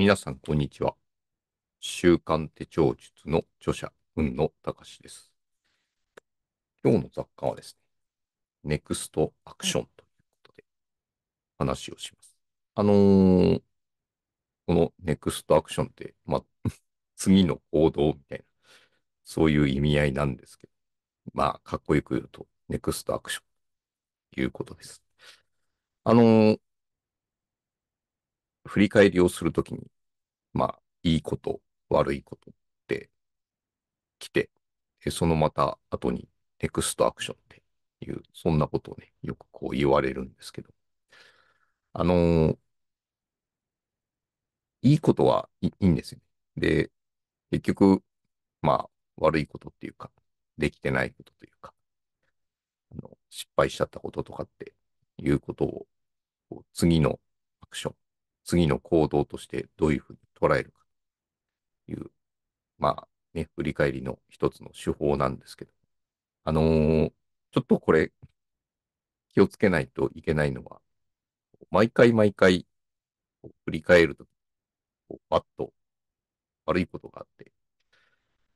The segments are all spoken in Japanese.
皆さん、こんにちは。週刊手帳術の著者、海野隆です。今日の雑貨はですね、ネクストアクションということで話をします。あのー、このネクストアクションって、まあ、次の行動みたいな、そういう意味合いなんですけど、まあ、かっこよく言うと、ネクストアクションということです。あのー、振り返りをするときに、まあ、いいこと、悪いことって来て、そのまた後にネクストアクションっていう、そんなことをね、よくこう言われるんですけど、あのー、いいことはいいんですよね。で、結局、まあ、悪いことっていうか、できてないことというか、あの失敗しちゃったこととかっていうことを、次のアクション、次の行動としてどういうふうに捉えるかという、まあね、振り返りの一つの手法なんですけど、あのー、ちょっとこれ、気をつけないといけないのは、毎回毎回、振り返るとき、バッと悪いことがあって、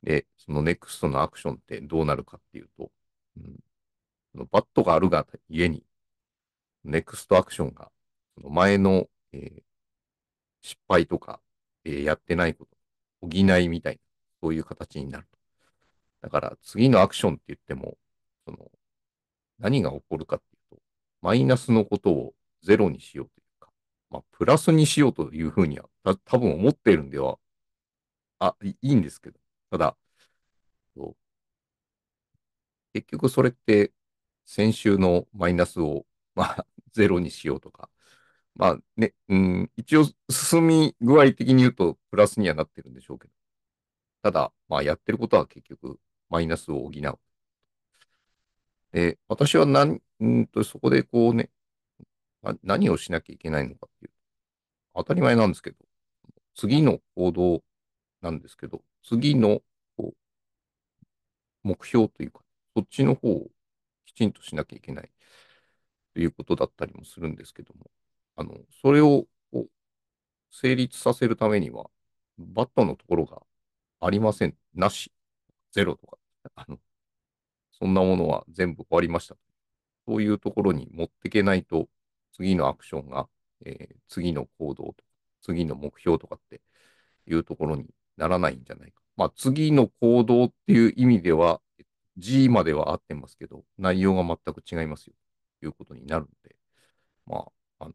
で、そのネクストのアクションってどうなるかっていうと、うん、そのバットがあるが家に、ネクストアクションが、その前の、えー、失敗とか、えー、やってないこと、補いみたいな、そういう形になると。だから次のアクションって言っても、その、何が起こるかっていうと、マイナスのことをゼロにしようというか、まあ、プラスにしようというふうには、た多分思っているんでは、あ、いいんですけど、ただ、結局それって先週のマイナスを、まあ、ゼロにしようとか、まあね、うん、一応進み具合的に言うとプラスにはなってるんでしょうけど。ただ、まあやってることは結局マイナスを補う。で、私は何、んとそこでこうね、何をしなきゃいけないのかっていう。当たり前なんですけど、次の行動なんですけど、次のこう目標というか、そっちの方をきちんとしなきゃいけないということだったりもするんですけども、あの、それをこう成立させるためには、バットのところがありません、なし、ゼロとか、あの、そんなものは全部終わりました。そういうところに持っていけないと、次のアクションが、えー、次の行動とか、次の目標とかっていうところにならないんじゃないか。まあ、次の行動っていう意味では、G までは合ってますけど、内容が全く違いますよ、ということになるので、まあ、あの、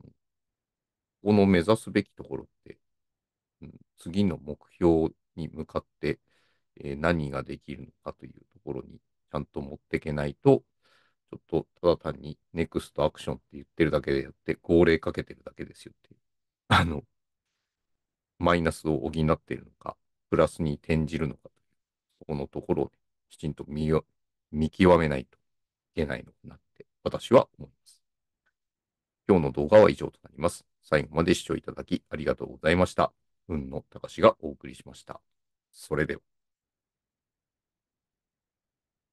この目指すべきところって、うん、次の目標に向かって、えー、何ができるのかというところにちゃんと持っていけないと、ちょっとただ単にネクストアクションって言ってるだけでやって、号令かけてるだけですよっていう。あの、マイナスを補っているのか、プラスに転じるのかという、そこのところをきちんと見見極めないといけないのかなって私は思います。今日の動画は以上となります。最後まで視聴いただきありがとうございました。運の高しがお送りしました。それでは。